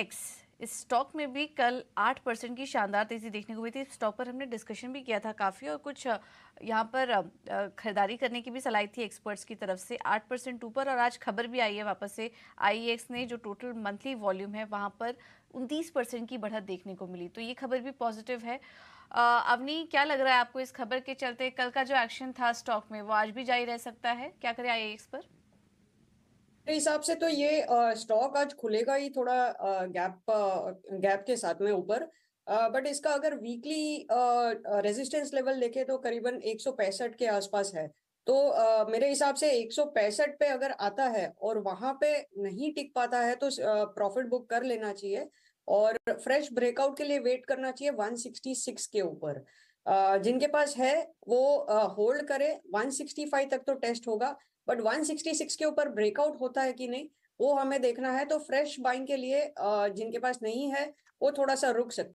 x इस stock में भी कल आठ परसेंट की शानदार तेज़ी देखने को मिली थी स्टॉक पर हमने डिस्कशन भी किया था काफ़ी और कुछ यहाँ पर खरीदारी करने की भी सलाह थी एक्सपर्ट्स की तरफ से आठ परसेंट ऊपर और आज खबर भी आई है वापस से आई e ने जो टोटल मंथली वॉल्यूम है वहाँ पर उनतीस परसेंट की बढ़त देखने को मिली तो ये खबर भी पॉजिटिव है अवनी क्या लग रहा है आपको इस खबर के चलते कल का जो एक्शन था स्टॉक में वो आज भी जारी रह सकता है क्या करें आई e पर तो हिसाब से तो ये स्टॉक आज खुलेगा ही थोड़ा गैप गैप के साथ में ऊपर बट इसका अगर वीकली रेजिस्टेंस लेवल देखे तो करीबन एक के आसपास है तो आ, मेरे हिसाब से एक पे अगर आता है और वहां पे नहीं टिक पाता है तो प्रॉफिट बुक कर लेना चाहिए और फ्रेश ब्रेकआउट के लिए वेट करना चाहिए 166 के ऊपर जिनके पास है वो होल्ड करे 165 तक तो टेस्ट होगा बट 166 के ऊपर ब्रेकआउट होता है कि नहीं वो हमें देखना है तो फ्रेश बाइंग के लिए जिनके पास नहीं है वो थोड़ा सा रुक सकते